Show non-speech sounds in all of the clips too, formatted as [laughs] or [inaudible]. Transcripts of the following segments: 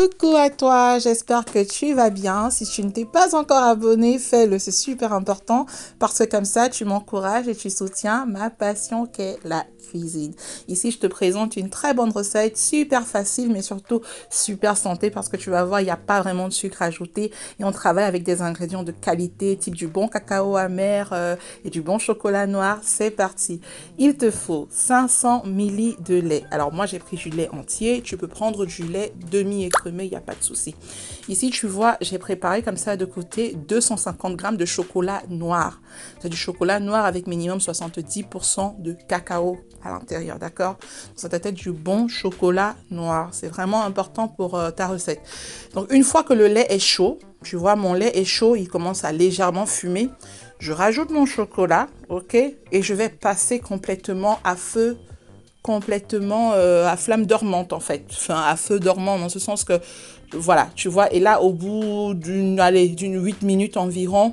Coucou à toi, j'espère que tu vas bien. Si tu ne t'es pas encore abonné, fais-le, c'est super important parce que comme ça, tu m'encourages et tu soutiens ma passion qu'est la cuisine. Ici, je te présente une très bonne recette, super facile mais surtout super santé parce que tu vas voir, il n'y a pas vraiment de sucre ajouté et on travaille avec des ingrédients de qualité, type du bon cacao amer euh, et du bon chocolat noir. C'est parti. Il te faut 500 ml de lait. Alors moi, j'ai pris du lait entier, tu peux prendre du lait demi écrit mais il n'y a pas de souci. Ici, tu vois, j'ai préparé comme ça de côté 250 grammes de chocolat noir. C'est du chocolat noir avec minimum 70% de cacao à l'intérieur, d'accord Ça doit être du bon chocolat noir. C'est vraiment important pour euh, ta recette. Donc, une fois que le lait est chaud, tu vois, mon lait est chaud, il commence à légèrement fumer. Je rajoute mon chocolat, ok Et je vais passer complètement à feu complètement euh, à flamme dormante en fait, enfin à feu dormant dans ce sens que voilà, tu vois, et là au bout d'une allez, d'une huit minutes environ,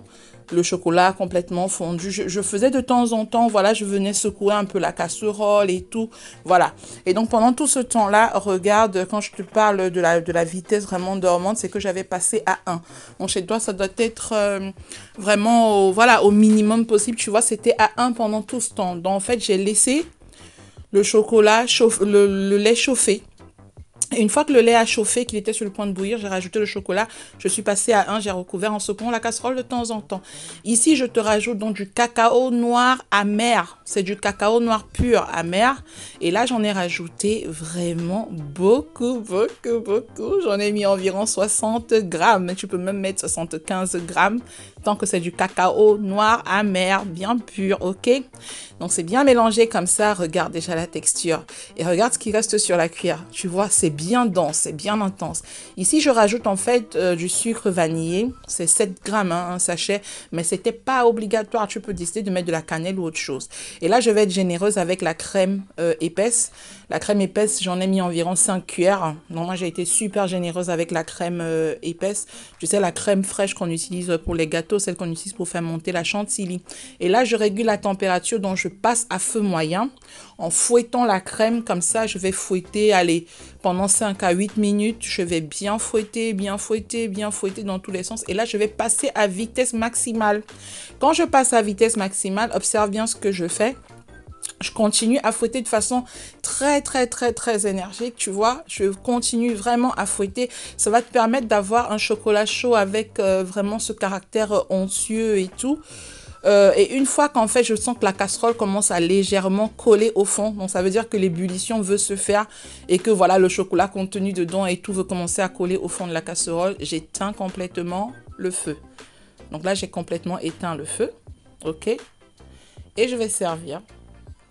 le chocolat complètement fondu. Je, faisais de temps en temps, voilà, je venais secouer un peu la casserole et tout, voilà. Et donc pendant tout ce temps-là, regarde, quand je te parle de la, de la vitesse vraiment dormante, c'est que j'avais passé à 1. Bon, chez toi, ça doit être euh, vraiment, voilà, au minimum possible, tu vois, c'était à 1 pendant tout ce temps. Donc en fait, j'ai laissé le chocolat, chauffe, le, le lait chauffé une fois que le lait a chauffé, qu'il était sur le point de bouillir, j'ai rajouté le chocolat. Je suis passée à 1, j'ai recouvert en secouant la casserole de temps en temps. Ici, je te rajoute donc du cacao noir amer. C'est du cacao noir pur amer. Et là, j'en ai rajouté vraiment beaucoup, beaucoup, beaucoup. J'en ai mis environ 60 grammes. Tu peux même mettre 75 grammes tant que c'est du cacao noir amer, bien pur, ok Donc, c'est bien mélangé comme ça. Regarde déjà la texture. Et regarde ce qui reste sur la cuillère. Tu vois, c'est bien bien dense, et bien intense. Ici, je rajoute en fait euh, du sucre vanillé, c'est 7 grammes, hein, un sachet, mais c'était pas obligatoire, tu peux décider de mettre de la cannelle ou autre chose. Et là, je vais être généreuse avec la crème euh, épaisse. La crème épaisse, j'en ai mis environ 5 cuillères. Non, moi, j'ai été super généreuse avec la crème euh, épaisse. Tu sais, la crème fraîche qu'on utilise pour les gâteaux, celle qu'on utilise pour faire monter la chantilly. Et là, je régule la température, donc je passe à feu moyen. En fouettant la crème, comme ça, je vais fouetter, allez, pendant 5 à 8 minutes. Je vais bien fouetter, bien fouetter, bien fouetter dans tous les sens. Et là, je vais passer à vitesse maximale. Quand je passe à vitesse maximale, observe bien ce que je fais je continue à fouetter de façon très très très très énergique, tu vois. Je continue vraiment à fouetter. Ça va te permettre d'avoir un chocolat chaud avec euh, vraiment ce caractère euh, onctueux et tout. Euh, et une fois qu'en fait, je sens que la casserole commence à légèrement coller au fond, donc ça veut dire que l'ébullition veut se faire et que voilà, le chocolat contenu dedans et tout veut commencer à coller au fond de la casserole, j'éteins complètement le feu. Donc là, j'ai complètement éteint le feu, ok Et je vais servir,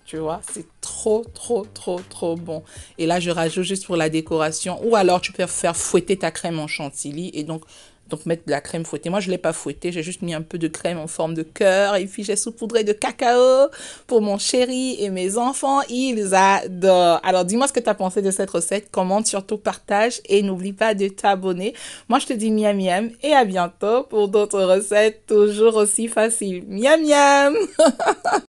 tu vois, c'est trop, trop, trop, trop bon. Et là, je rajoute juste pour la décoration. Ou alors, tu peux faire fouetter ta crème en chantilly et donc, donc mettre de la crème fouettée. Moi, je ne l'ai pas fouettée. J'ai juste mis un peu de crème en forme de cœur. Et puis, j'ai saupoudré de cacao pour mon chéri et mes enfants. Ils adorent. Alors, dis-moi ce que tu as pensé de cette recette. Commente, surtout partage. Et n'oublie pas de t'abonner. Moi, je te dis miam miam. Et à bientôt pour d'autres recettes toujours aussi faciles. Miam miam [laughs]